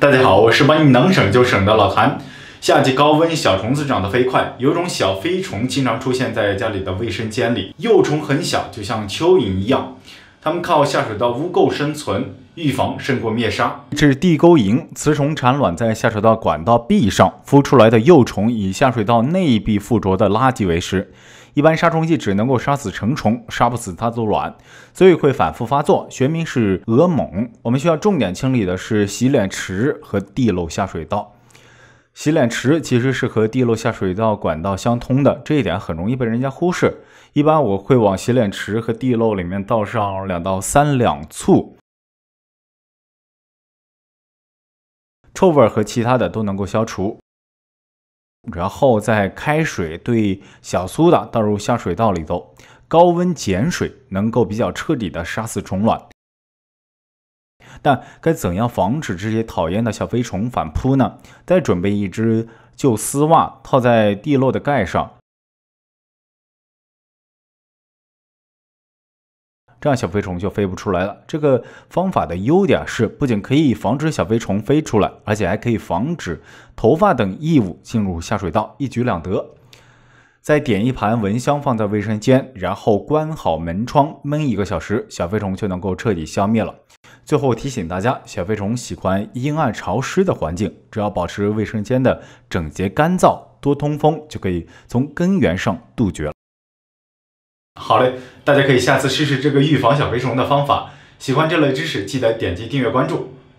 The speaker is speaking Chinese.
大家好，我是帮你能省就省的老谭。夏季高温，小虫子长得飞快，有种小飞虫经常出现在家里的卫生间里，幼虫很小，就像蚯蚓一样。它们靠下水道污垢生存，预防胜过灭杀。这是地沟蝇，雌虫产卵在下水道管道壁上，孵出来的幼虫以下水道内壁附着的垃圾为食。一般杀虫剂只能够杀死成虫，杀不死它的卵，所以会反复发作。学名是蛾蠓。我们需要重点清理的是洗脸池和地漏下水道。洗脸池其实是和地漏下水道管道相通的，这一点很容易被人家忽视。一般我会往洗脸池和地漏里面倒上两到三两醋，臭味和其他的都能够消除。然后再开水兑小苏打倒入下水道里头，高温碱水能够比较彻底的杀死虫卵。但该怎样防止这些讨厌的小飞虫反扑呢？再准备一只旧丝袜，套在地漏的盖上，这样小飞虫就飞不出来了。这个方法的优点是，不仅可以防止小飞虫飞出来，而且还可以防止头发等异物进入下水道，一举两得。再点一盘蚊香放在卫生间，然后关好门窗，闷一个小时，小飞虫就能够彻底消灭了。最后提醒大家，小飞虫喜欢阴暗潮湿的环境，只要保持卫生间的整洁干燥、多通风，就可以从根源上杜绝了。好嘞，大家可以下次试试这个预防小飞虫的方法。喜欢这类知识，记得点击订阅关注。